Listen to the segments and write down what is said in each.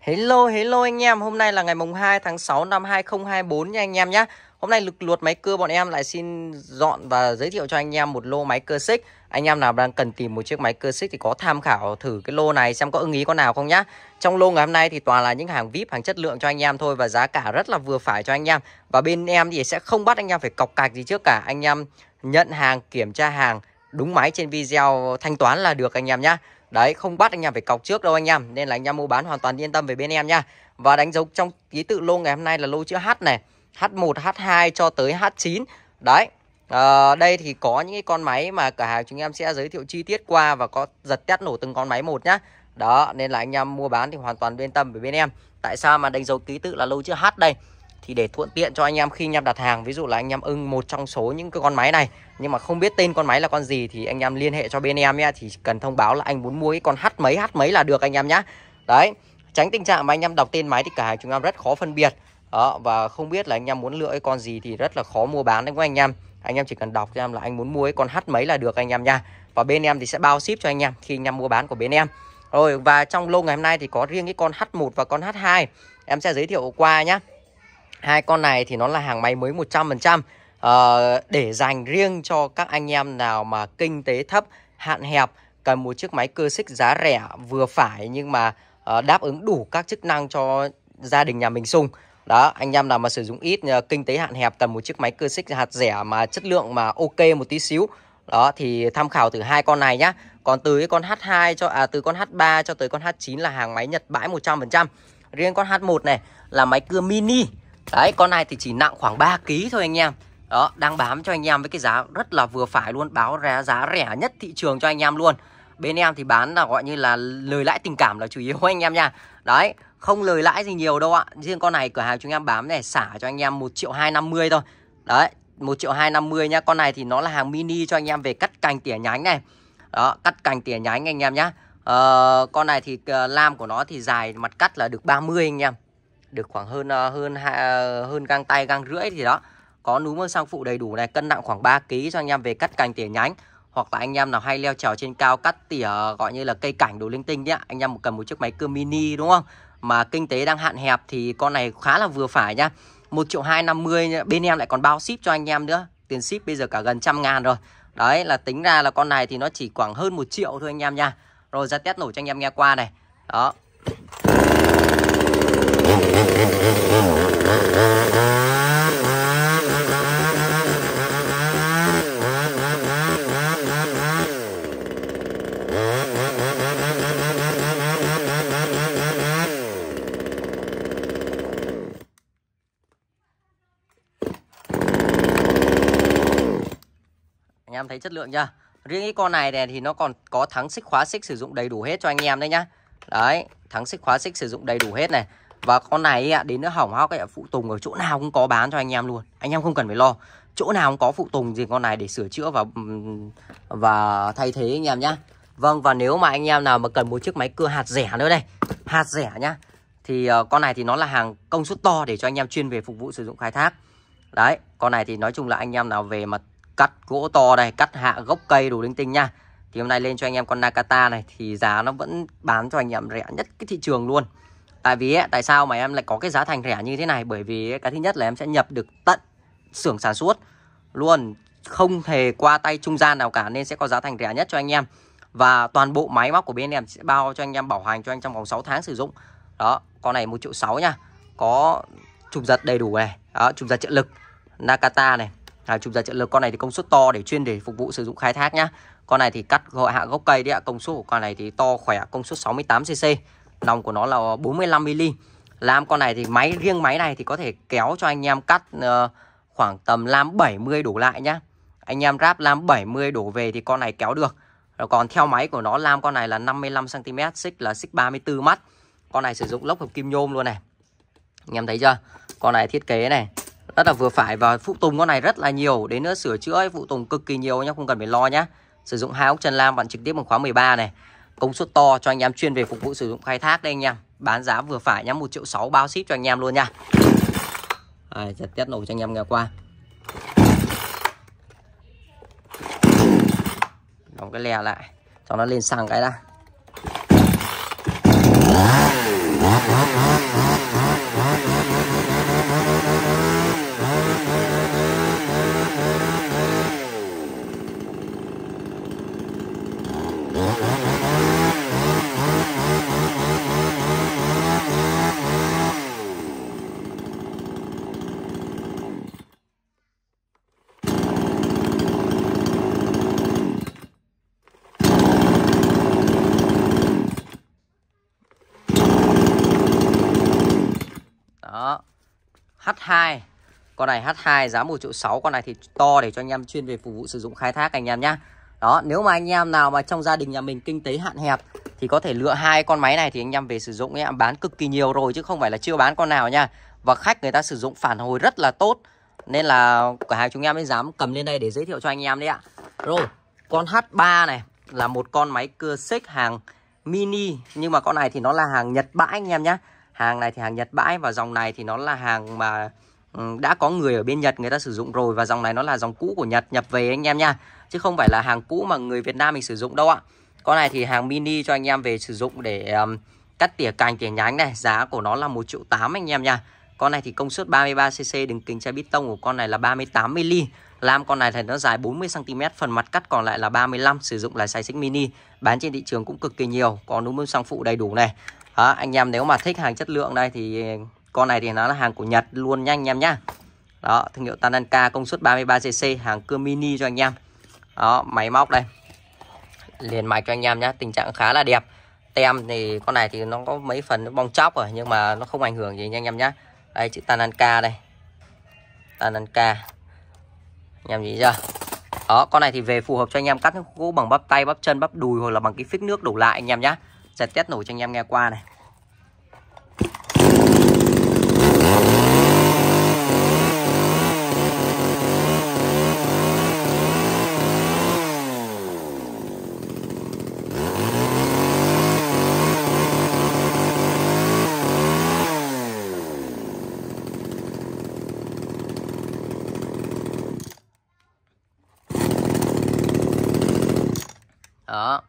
Hello, hello anh em, hôm nay là ngày mùng 2 tháng 6 năm 2024 nha anh em nhé Hôm nay lực luật máy cưa bọn em lại xin dọn và giới thiệu cho anh em một lô máy cưa xích Anh em nào đang cần tìm một chiếc máy cưa xích thì có tham khảo thử cái lô này xem có ưng ý con nào không nhá Trong lô ngày hôm nay thì toàn là những hàng VIP, hàng chất lượng cho anh em thôi và giá cả rất là vừa phải cho anh em Và bên em thì sẽ không bắt anh em phải cọc cạch gì trước cả Anh em nhận hàng, kiểm tra hàng đúng máy trên video thanh toán là được anh em nhá Đấy không bắt anh em phải cọc trước đâu anh em Nên là anh em mua bán hoàn toàn yên tâm về bên em nha Và đánh dấu trong ký tự lô ngày hôm nay là lô chữ H này H1, H2 cho tới H9 Đấy à, Đây thì có những cái con máy mà cửa hàng chúng em sẽ giới thiệu chi tiết qua Và có giật test nổ từng con máy một nhá Đó nên là anh em mua bán thì hoàn toàn yên tâm về bên em Tại sao mà đánh dấu ký tự là lô chữ H đây thì để thuận tiện cho anh em khi anh em đặt hàng ví dụ là anh em ưng một trong số những cái con máy này nhưng mà không biết tên con máy là con gì thì anh em liên hệ cho bên em nhé thì cần thông báo là anh muốn mua cái con h mấy h mấy là được anh em nhá đấy tránh tình trạng mà anh em đọc tên máy thì cả hàng chúng em rất khó phân biệt đó, và không biết là anh em muốn lựa cái con gì thì rất là khó mua bán đấy các anh em anh em chỉ cần đọc cho em là anh muốn mua cái con h mấy là được anh em nha và bên em thì sẽ bao ship cho anh em khi anh em mua bán của bên em rồi và trong lô ngày hôm nay thì có riêng cái con H1 và con H2 em sẽ giới thiệu qua nhá Hai con này thì nó là hàng máy mới 100% uh, ờ, Để dành riêng cho các anh em nào mà kinh tế thấp, hạn hẹp Cần một chiếc máy cơ xích giá rẻ vừa phải nhưng mà uh, đáp ứng đủ các chức năng cho gia đình nhà mình sung đó, anh em nào mà sử dụng ít ờ, kinh tế hạn hẹp cần một chiếc máy cơ xích hạt rẻ mà chất lượng mà ok một tí xíu. Đó thì tham khảo từ hai con này nhá. Còn từ cái con H2 cho à từ con H3 cho tới con H9 là hàng máy Nhật bãi 100%. Riêng con H1 này là máy cưa mini Đấy con này thì chỉ nặng khoảng 3 kg thôi anh em Đó đang bám cho anh em với cái giá rất là vừa phải luôn Báo ra giá rẻ nhất thị trường cho anh em luôn Bên em thì bán là gọi như là lời lãi tình cảm là chủ yếu anh em nha Đấy không lời lãi gì nhiều đâu ạ Riêng con này cửa hàng chúng em bám này xả cho anh em 1 triệu 250 thôi Đấy 1 triệu 250 nha Con này thì nó là hàng mini cho anh em về cắt cành tỉa nhánh này Đó cắt cành tỉa nhánh anh em nhá Uh, con này thì uh, lam của nó thì dài mặt cắt là được 30 anh em được khoảng hơn ờ, hơn ờ, hơn găng tay găng rưỡi thì đó có núm mương sang phụ đầy đủ này cân nặng khoảng 3 kg cho anh em về cắt cành tỉa nhánh hoặc là anh em nào hay leo trèo trên cao cắt tỉa gọi như là cây cảnh đồ linh tinh nhá anh em cần một chiếc máy cưa mini đúng không mà kinh tế đang hạn hẹp thì con này khá là vừa phải nhá một triệu hai năm mươi bên em lại còn bao ship cho anh em nữa tiền ship bây giờ cả gần trăm ngàn rồi đấy là tính ra là con này thì nó chỉ khoảng hơn một triệu thôi anh em nha rồi ra test nổ cho anh em nghe qua này đó anh em thấy chất lượng chưa riêng cái con này này thì nó còn có thắng xích khóa xích sử dụng đầy đủ hết cho anh em đấy nhá đấy thắng xích khóa xích sử dụng đầy đủ hết này và con này ạ đến nó hỏng hóc ấy phụ tùng ở chỗ nào cũng có bán cho anh em luôn anh em không cần phải lo chỗ nào cũng có phụ tùng gì con này để sửa chữa và và thay thế anh em nhá vâng và nếu mà anh em nào mà cần một chiếc máy cưa hạt rẻ nữa đây hạt rẻ nhá thì uh, con này thì nó là hàng công suất to để cho anh em chuyên về phục vụ sử dụng khai thác đấy con này thì nói chung là anh em nào về mà cắt gỗ to đây cắt hạ gốc cây đủ linh tinh nhá thì hôm nay lên cho anh em con Nakata này thì giá nó vẫn bán cho anh em rẻ nhất cái thị trường luôn tại vì tại sao mà em lại có cái giá thành rẻ như thế này bởi vì cái thứ nhất là em sẽ nhập được tận xưởng sản xuất luôn không hề qua tay trung gian nào cả nên sẽ có giá thành rẻ nhất cho anh em và toàn bộ máy móc của bên em sẽ bao cho anh em bảo hành cho anh trong vòng 6 tháng sử dụng đó con này một triệu sáu nha có chụp giật đầy đủ này đó, chụp giật trợ lực Nakata này là chụp giật trợ lực con này thì công suất to để chuyên để phục vụ sử dụng khai thác nhá con này thì cắt gọi hạ gốc cây đấy ạ công suất của con này thì to khỏe công suất 68 cc lòng của nó là 45mm làm con này thì máy riêng máy này thì có thể kéo cho anh em cắt uh, khoảng tầm lam 70 đổ lại nhá Anh em ráp lam 70 đổ về thì con này kéo được Rồi còn theo máy của nó lam con này là 55cm Xích là xích 34 mắt Con này sử dụng lốc hợp kim nhôm luôn này Anh em thấy chưa Con này thiết kế này rất là vừa phải và phụ tùng con này rất là nhiều đến nữa sửa chữa phụ tùng cực kỳ nhiều nhá không cần phải lo nhá sử dụng hai ốc chân lam bạn trực tiếp bằng khóa 13 này công suất to cho anh em chuyên về phục vụ sử dụng khai thác đây anh em bán giá vừa phải nhá một triệu sáu bao ship cho anh em luôn nha Đấy, sẽ test nổ cho anh em nghe qua đóng cái lè lại cho nó lên sang cái đã con này H2 giá 1 triệu 6 con này thì to để cho anh em chuyên về phục vụ sử dụng khai thác anh em nhá đó nếu mà anh em nào mà trong gia đình nhà mình kinh tế hạn hẹp thì có thể lựa hai con máy này thì anh em về sử dụng em bán cực kỳ nhiều rồi chứ không phải là chưa bán con nào nha và khách người ta sử dụng phản hồi rất là tốt nên là cửa hàng chúng em mới dám cầm lên đây để giới thiệu cho anh em đấy ạ rồi con H3 này là một con máy cưa xích hàng mini nhưng mà con này thì nó là hàng Nhật bãi anh em nhá hàng này thì hàng Nhật bãi và dòng này thì nó là hàng mà ừ, đã có người ở bên Nhật người ta sử dụng rồi và dòng này nó là dòng cũ của Nhật nhập về anh em nha chứ không phải là hàng cũ mà người Việt Nam mình sử dụng đâu ạ con này thì hàng mini cho anh em về sử dụng để um, cắt tỉa cành tỉa nhánh này giá của nó là 1 triệu 8 anh em nha con này thì công suất 33cc đường kính chai bít tông của con này là 38mm Lam con này thì nó dài 40cm Phần mặt cắt còn lại là 35 Sử dụng là size xích mini Bán trên thị trường cũng cực kỳ nhiều Có núm bơm xăng phụ đầy đủ này đó, anh em nếu mà thích hàng chất lượng đây thì con này thì nó là hàng của Nhật luôn nha anh em nhá đó thương hiệu Tananka công suất 33cc hàng cưa mini cho anh em đó máy móc đây liền mạch cho anh em nhá tình trạng khá là đẹp tem thì con này thì nó có mấy phần nó bong chóc rồi nhưng mà nó không ảnh hưởng gì nha anh em nhá đây chữ Tananka đây Tananka anh em nhìn chưa đó con này thì về phù hợp cho anh em cắt gỗ bằng bắp tay bắp chân bắp đùi hoặc là bằng cái phích nước đổ lại anh em nhá sẽ test nổ cho anh em nghe qua này đó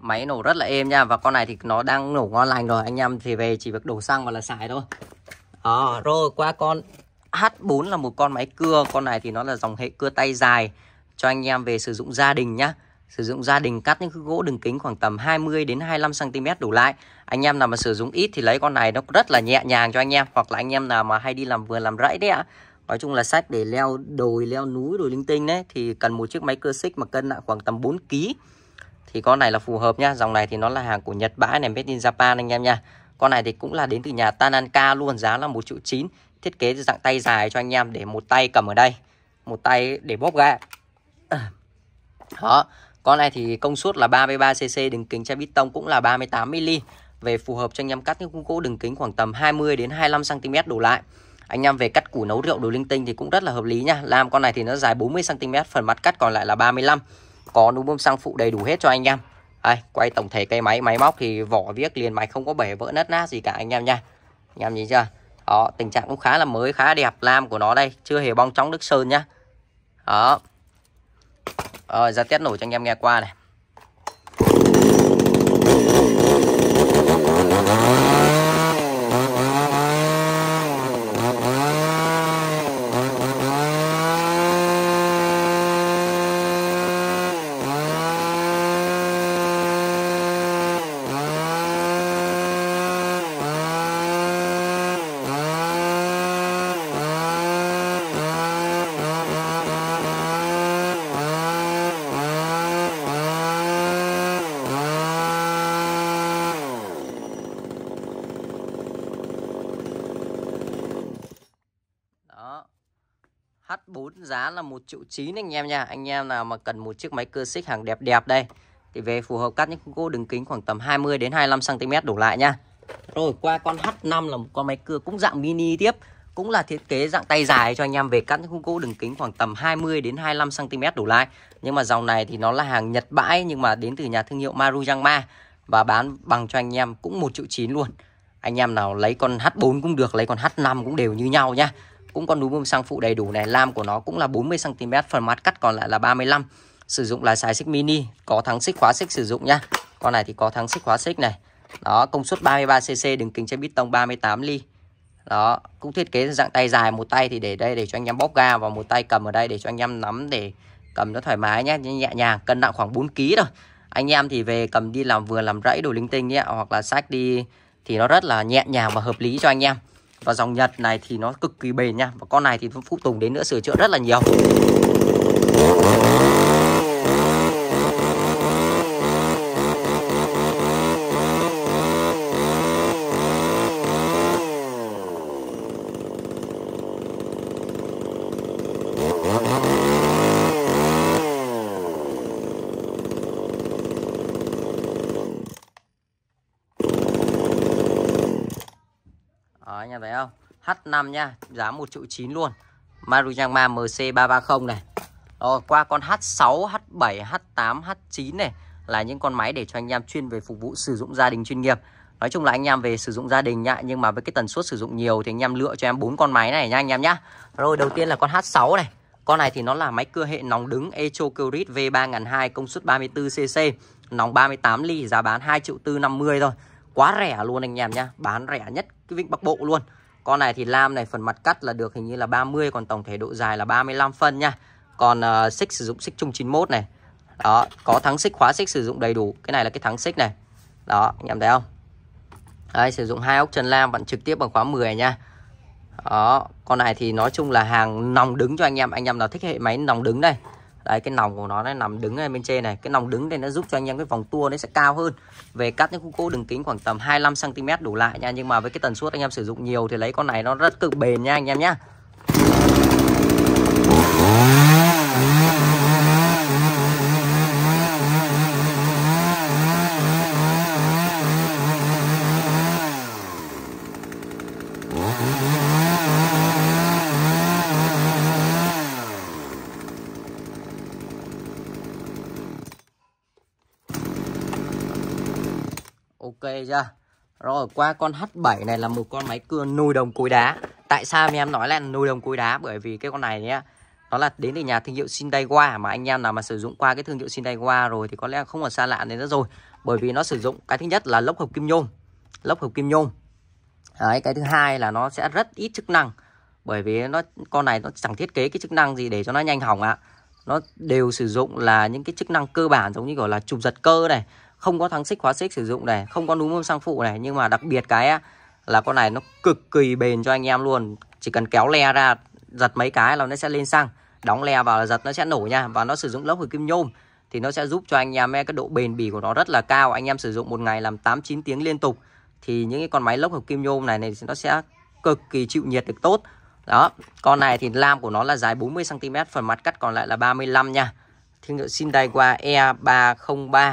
Máy nổ rất là êm nha Và con này thì nó đang nổ ngon lành rồi Anh em thì về chỉ việc đổ xăng và là xài thôi à, Rồi qua con H4 là một con máy cưa Con này thì nó là dòng hệ cưa tay dài Cho anh em về sử dụng gia đình nhá Sử dụng gia đình cắt những cái gỗ đường kính khoảng tầm 20 đến 25cm đủ lại Anh em nào mà sử dụng ít thì lấy con này nó rất là nhẹ nhàng cho anh em Hoặc là anh em nào mà hay đi làm vườn làm rẫy đấy ạ Nói chung là sách để leo đồi, leo núi, đồi linh tinh đấy Thì cần một chiếc máy cưa xích mà cân nặng khoảng tầm 4kg thì con này là phù hợp nhá dòng này thì nó là hàng của Nhật Bãi này made in Japan anh em nha con này thì cũng là đến từ nhà Tananka luôn giá là một triệu chín thiết kế dạng tay dài cho anh em để một tay cầm ở đây một tay để bóp ga đó con này thì công suất là 33cc đường kính chai bít tông cũng là 38mm về phù hợp cho anh em cắt những khung gỗ đường kính khoảng tầm 20 đến 25 cm đổ lại anh em về cắt củ nấu rượu đồ linh tinh thì cũng rất là hợp lý nha làm con này thì nó dài 40 cm phần mặt cắt còn lại là 35 có núm bơm xăng phụ đầy đủ hết cho anh em đây, quay tổng thể cây máy máy móc thì vỏ viếc liền máy không có bể vỡ nứt nát gì cả anh em nha anh em nhìn chưa đó tình trạng cũng khá là mới khá đẹp lam của nó đây chưa hề bong chóng nước sơn nhá đó rồi ờ, ra test nổ cho anh em nghe qua này giá là 1 triệu 9 anh em nha Anh em nào mà cần một chiếc máy cơ xích hàng đẹp đẹp đây Thì về phù hợp cắt những gỗ đường kính khoảng tầm 20 đến 25cm đổ lại nha Rồi qua con H5 là một con máy cưa cũng dạng mini tiếp cũng là thiết kế dạng tay dài cho anh em về cắt những khung gỗ đường kính khoảng tầm 20 đến 25 cm đổ lại. Nhưng mà dòng này thì nó là hàng Nhật bãi nhưng mà đến từ nhà thương hiệu Maruyama và bán bằng cho anh em cũng 1 triệu 9 luôn. Anh em nào lấy con H4 cũng được, lấy con H5 cũng đều như nhau nhá cũng có núm bơm xăng phụ đầy đủ này lam của nó cũng là 40 cm phần mặt cắt còn lại là 35 sử dụng là xài xích mini có thắng xích khóa xích sử dụng nhá con này thì có thắng xích khóa xích này đó công suất 33 cc đường kính trên bít tông 38 ly đó cũng thiết kế dạng tay dài một tay thì để đây để cho anh em bóp ga và một tay cầm ở đây để cho anh em nắm để cầm nó thoải mái nhé nhẹ nhàng cân nặng khoảng 4 kg rồi anh em thì về cầm đi làm vừa làm rẫy đồ linh tinh nhé hoặc là sách đi thì nó rất là nhẹ nhàng và hợp lý cho anh em và dòng Nhật này thì nó cực kỳ bền nha và con này thì Phúc Tùng đến nữa sửa chữa rất là nhiều Đấy anh em thấy không? H5 nha, giá 1 triệu 9 luôn. Maruyama MC330 này. Rồi qua con H6, H7, H8, H9 này là những con máy để cho anh em chuyên về phục vụ sử dụng gia đình chuyên nghiệp. Nói chung là anh em về sử dụng gia đình nha nhưng mà với cái tần suất sử dụng nhiều thì anh em lựa cho em bốn con máy này nha anh em nhá. Rồi đầu tiên là con H6 này. Con này thì nó là máy cưa hệ nòng đứng Echo Curit V3002 công suất 34cc, nòng 38 ly giá bán 2 triệu 450 thôi quá rẻ luôn anh em nhá bán rẻ nhất cái vịnh bắc bộ luôn con này thì lam này phần mặt cắt là được hình như là 30 còn tổng thể độ dài là 35 phân nha còn uh, xích sử dụng xích chung 91 này đó có thắng xích khóa xích sử dụng đầy đủ cái này là cái thắng xích này đó anh em thấy không Đấy, sử dụng hai ốc chân lam vẫn trực tiếp bằng khóa 10 nha đó con này thì nói chung là hàng nòng đứng cho anh em anh em nào thích hệ máy nòng đứng đây đấy cái nòng của nó nó nằm đứng ở bên trên này cái nòng đứng đây nó giúp cho anh em cái vòng tua nó sẽ cao hơn về cắt những khúc gỗ đường kính khoảng tầm 25 cm đủ lại nha nhưng mà với cái tần suất anh em sử dụng nhiều thì lấy con này nó rất cực bền nha anh em nhá Rồi qua con H7 này là một con máy cưa nồi đồng cối đá Tại sao anh em nói là nồi đồng cối đá Bởi vì cái con này nhé Nó là đến từ nhà thương hiệu Sindaiwa Mà anh em nào mà sử dụng qua cái thương hiệu Sindaiwa rồi Thì có lẽ không còn xa lạ đến nữa rồi Bởi vì nó sử dụng cái thứ nhất là lốc hợp kim nhôm Lốc hợp kim nhôm Đấy, cái thứ hai là nó sẽ rất ít chức năng bởi vì nó con này nó chẳng thiết kế cái chức năng gì để cho nó nhanh hỏng ạ à. nó đều sử dụng là những cái chức năng cơ bản giống như gọi là chụp giật cơ này không có thắng xích khóa xích sử dụng này không có núm ôm sang phụ này nhưng mà đặc biệt cái là con này nó cực kỳ bền cho anh em luôn chỉ cần kéo le ra giật mấy cái là nó sẽ lên xăng đóng le vào là giật nó sẽ nổ nha và nó sử dụng lốc của kim nhôm thì nó sẽ giúp cho anh em cái độ bền bỉ của nó rất là cao anh em sử dụng một ngày làm 8 9 tiếng liên tục thì những cái con máy lốc hợp kim nhôm này này nó sẽ cực kỳ chịu nhiệt được tốt đó con này thì lam của nó là dài 40 cm phần mặt cắt còn lại là 35 nha thương hiệu đây qua E303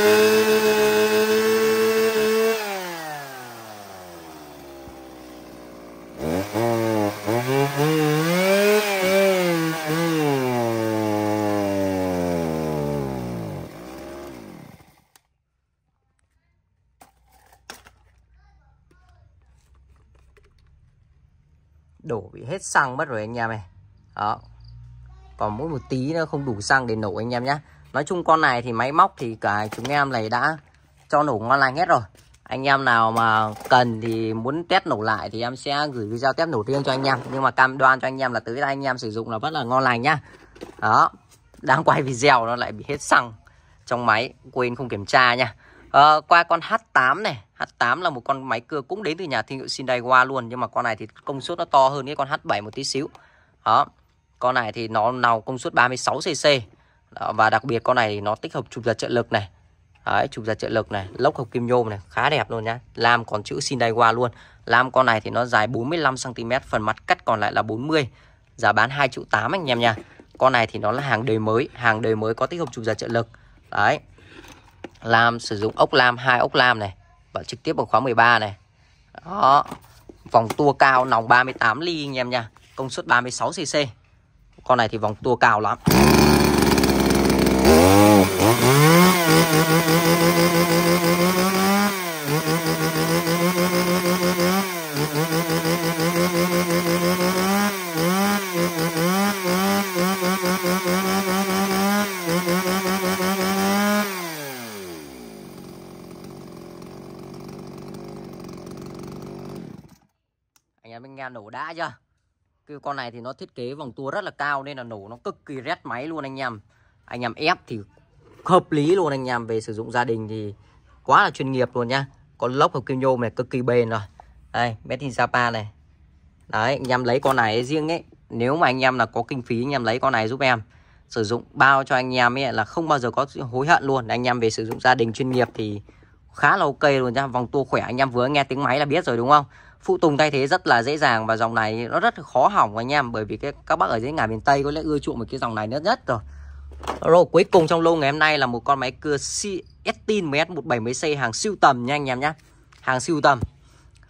bị hết xăng mất rồi anh em này đó còn mỗi một tí nó không đủ xăng để nổ anh em nhé nói chung con này thì máy móc thì cả chúng em này đã cho nổ ngon lành hết rồi anh em nào mà cần thì muốn test nổ lại thì em sẽ gửi video test nổ riêng cho anh em nhưng mà cam đoan cho anh em là tới đây anh em sử dụng là rất là ngon lành nhá đó đang quay video nó lại bị hết xăng trong máy quên không kiểm tra nha à, qua con H8 này H8 là một con máy cưa cũng đến từ nhà thương hiệu Sindaiwa luôn nhưng mà con này thì công suất nó to hơn cái con H7 một tí xíu đó con này thì nó nào công suất 36cc đó, và đặc biệt con này thì nó tích hợp chụp giật trợ lực này Đấy, chụp giật trợ lực này, lốc hợp kim nhôm này, khá đẹp luôn nhá. Lam còn chữ Sindaiwa luôn. Lam con này thì nó dài 45 cm, phần mặt cắt còn lại là 40. Giá bán 2 triệu 8 anh em nha. Con này thì nó là hàng đời mới, hàng đời mới có tích hợp chụp giật trợ lực. Đấy lam sử dụng ốc lam hai ốc lam này bạn trực tiếp bằng khóa 13 này đó vòng tua cao nòng 38 ly anh em nha công suất 36 cc con này thì vòng tua cao lắm nổ đã chưa cái con này thì nó thiết kế vòng tua rất là cao nên là nổ nó cực kỳ rét máy luôn anh em anh em ép thì hợp lý luôn anh em về sử dụng gia đình thì quá là chuyên nghiệp luôn nhá con lốc hợp kim nhôm này cực kỳ bền rồi đây made in Sapa này đấy anh em lấy con này riêng ấy nếu mà anh em là có kinh phí anh em lấy con này giúp em sử dụng bao cho anh em ấy là không bao giờ có hối hận luôn anh em về sử dụng gia đình chuyên nghiệp thì khá là ok luôn nhá vòng tua khỏe anh em vừa nghe tiếng máy là biết rồi đúng không phụ tùng thay thế rất là dễ dàng và dòng này nó rất khó hỏng anh em bởi vì cái, các bác ở dưới ngả miền Tây có lẽ ưa chuộng một cái dòng này nhất nhất rồi rồi cuối cùng trong lô ngày hôm nay là một con máy cưa Estin MS 170C hàng siêu tầm nha anh em nhé hàng siêu tầm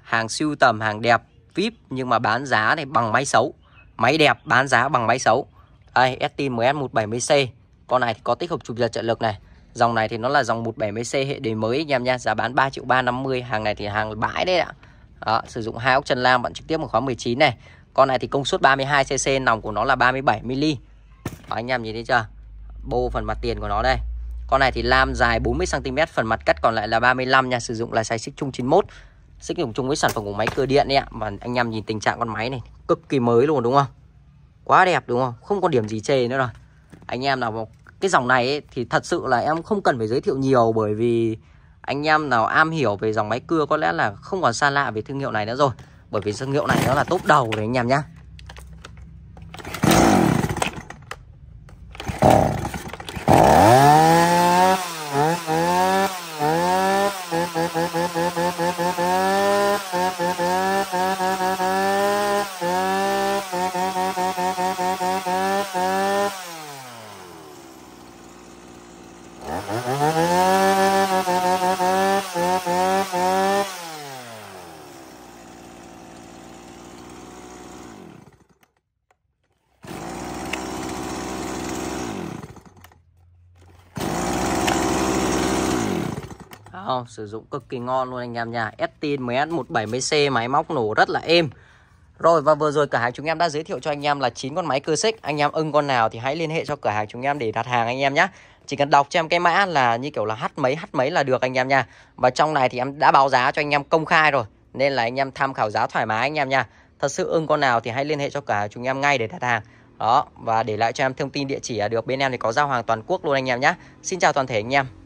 hàng siêu tầm hàng đẹp VIP nhưng mà bán giá này bằng máy xấu máy đẹp bán giá bằng máy xấu đây Estin MS 170C con này thì có tích hợp chụp giật trợ lực này dòng này thì nó là dòng 170C hệ đề mới anh em nha giá bán 3 triệu 350 hàng này thì hàng bãi đấy ạ đó, sử dụng hai ốc chân lam bạn trực tiếp một khóa 19 này. Con này thì công suất 32 cc, nòng của nó là 37 mm. Đó, anh em nhìn thấy chưa? Bô phần mặt tiền của nó đây. Con này thì lam dài 40 cm, phần mặt cắt còn lại là 35 nha, sử dụng là size xích chung 91. Xích dùng chung với sản phẩm của máy cơ điện đấy ạ. Và anh em nhìn tình trạng con máy này cực kỳ mới luôn đúng không? Quá đẹp đúng không? Không có điểm gì chê nữa rồi. Anh em nào một cái dòng này ấy, thì thật sự là em không cần phải giới thiệu nhiều bởi vì anh em nào am hiểu về dòng máy cưa có lẽ là không còn xa lạ về thương hiệu này nữa rồi bởi vì thương hiệu này nó là top đầu đấy anh em nhá không sử dụng cực kỳ ngon luôn anh em nha Estin MS170C máy móc nổ rất là êm rồi và vừa rồi cửa hàng chúng em đã giới thiệu cho anh em là 9 con máy cơ xích Anh em ưng con nào thì hãy liên hệ cho cửa hàng chúng em để đặt hàng anh em nhé Chỉ cần đọc cho em cái mã là như kiểu là h mấy h mấy là được anh em nha Và trong này thì em đã báo giá cho anh em công khai rồi Nên là anh em tham khảo giá thoải mái anh em nha Thật sự ưng con nào thì hãy liên hệ cho cửa hàng chúng em ngay để đặt hàng Đó và để lại cho em thông tin địa chỉ là được Bên em thì có giao hàng toàn quốc luôn anh em nhé Xin chào toàn thể anh em